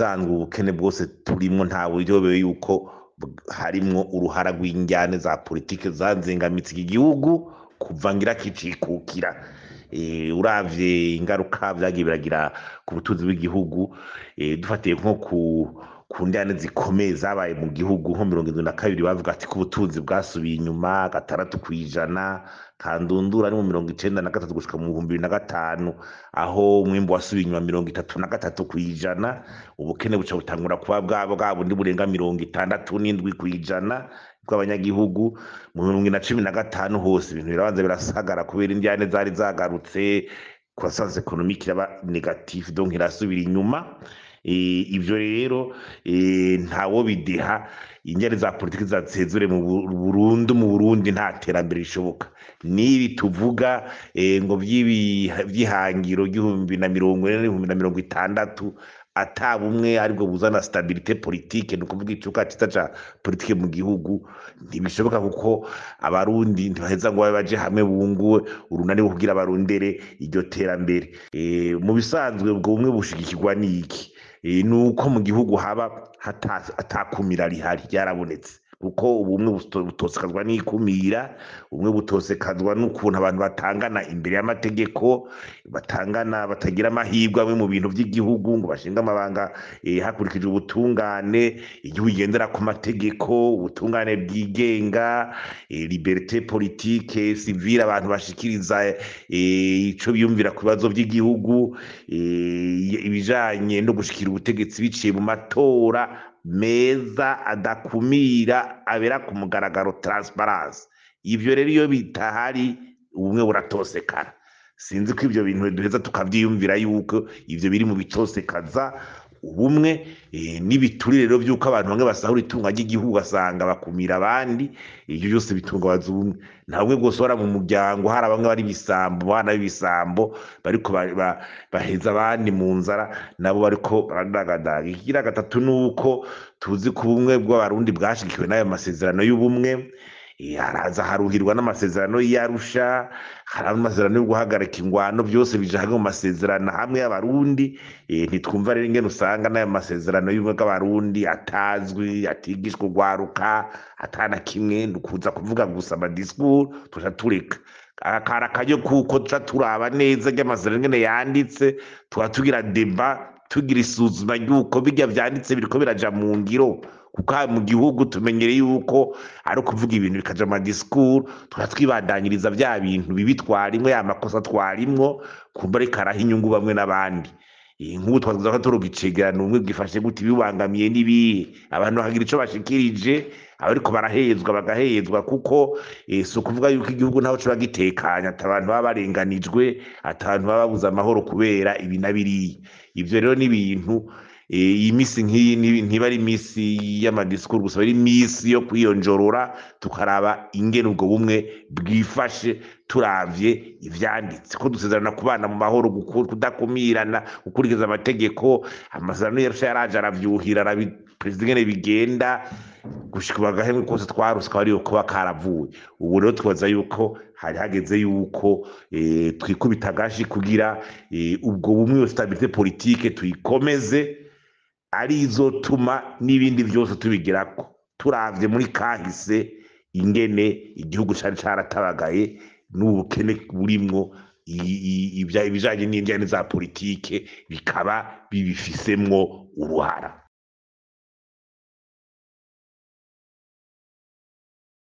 ubusanzwe ubukene bwose turimo nta buryobe yuko harimo uruhara rw'injyane za politiki zanzengamitse igihugu gihugu kuvangira kicikukira eh, urabye ingaruka byagiye biragira ku butunzi bw'igihugu eh, dufatiye nko ku ku njyane zikomeye zabaye mu gihugu nko mirongo irindwi na kabiri bavuga ati ko ubutunzi bwasubiye inyuma gatandatu ku ijana kandundura ni mu mirongo icyenda na gatatu gushyika mu bihumbi bibiri na gatanu aho umwembe wasubiye inyuma mirongo itatu na gatatu ku ijana ubukene buca butangura kuba bwabo bwa bundi burenga mirongo itandatu n'indwi ku ijana bw'abanyagihugu mu mirongo na cumi na gatanu hose ibintu birabanza birasagara kubera injyane zari zagarutse croissance économique iraba negative donc inyuma Eh, ibyo rero eh, ntawo bideha ingeri za politiki zasezure burundu mu burundi nta terambere rishoboka n'ibi tuvuga eh, ngo by'ihangiro ry'ibihumbi na mirongo ine n'ibihumbi na mirongo itandatu ataba umwe aribwo buzana sitabirite politike ni ukuvuga icuka cyiza cya politike mu gihugu ntibishoboka kuko abarundi ntibaheza ngo babe baje hamwe bunguwe urunani kugira barondere iryo terambere mu bisanzwe ubwo bumwe ni iki Eh, ni uko mu gihugu haba atakumira rihari ryarabonetse kuko ubumwe butosekazwa n'ikumira ubumwe butosekazwa n'ukuntu abantu batangana imbere y'amategeko batangana batagira amahirwe amwe mu bintu by'igihugu ngo bashinge amabanga eh, hakurikije ubutungane igihugu igendera ku mategeko ubutungane bwigenga eh, liberite politike sivire abantu bashikiriza eh, icyo biyumvira ku bibazo by'igihugu ibijyanye no gushyikira ubutegetsi biciye mu matora meza adakumira abera ku mugaragaro taransiparansi ibyo rero iyo bitahari ubumwe buratosekara. sinzi ko ibyo bintu duheza tukabyiyumvira yuko ibyo biri mu bitosekaza ubumwe eh, n'ibiturirero by'uko abantu bamwe basahura itunga ry'igihugu ugasanga bakumira abandi ibyo byose bitungabaza ubumwe ntabwo bwose uhora mu muryango hari bamwe bari ibisambo abana b'ibisambo bariko baheza abandi mu nzara nabo bariko baragadaga ikigira gatatu ni uko tuzi ko ubumwe bw'abarundi bwashyikiwe n'ayo masezerano y'ubumwe haraza haruhirwa n'amasezerano y'arusha hari amasezerano yo guhagarika ingwano byose bije hamwe mu masezerano hamwe y'abarundi eh, ntitwumva rero ingene usanga n’aya masezerano y'abarundi atazwi atigishwa urwaruka atana kimwe dukunza kuvuga gusa amadisikuru tuja tureka akara akaryo kuko tuca turaba neza ry'amasezerano yanditse tuba tugira deba tugira isuzuma ry'uko bijya byanditse biriko biraja mu ngiro kuko mu gihugu tumenyere yuko ari ukuvuga ibintu bikaja amadisikuru tuba twibandanyiriza bya bintu bibi twarimo ya makosa twarimo kumva ariko inyungu bamwe n'abandi iyi nkuru twavuga ko turuga icigano umwe bwifashe gute ibibangamiye n'ibihe abantu bakagira icyo bashikirije ariko barahezwa bagahezwa kuko si ukuvuga yuko igihugu ntaho kiba gitekanye ati abantu baba barenganijwe ati baba babuze amahoro kubera ibi na biriya ibyo rero ni ibintu Eh, iyi minsi nk'iyi ntiba ari iminsi y'amadisikuru gusa ari iminsi yo kwiyonjorora tukaraba ingene ubwo bumwe bwifashe turabye ibyanditse ko dusezerana kubana mu mahoro kudakumirana gukurikiza amategeko amasezerano yarusha yaraje arabyuhira perezida ingene bigenda gushyirwa agahemwe kose twaruswa ari kuba karavuye ubu rero twaza yuko hari hageze yuko eh, twikubita agashi kugira eh, ubwo bumwe iyo sitabirite politike tuyikomeze arizotuma n'ibindi byose tubigira ko turabye muri kahise ingene igihugu cyari cyaratagagaye n'ubukene burimwo ibijyanye n'injyane za politiki bikaba bibifisemo uruhara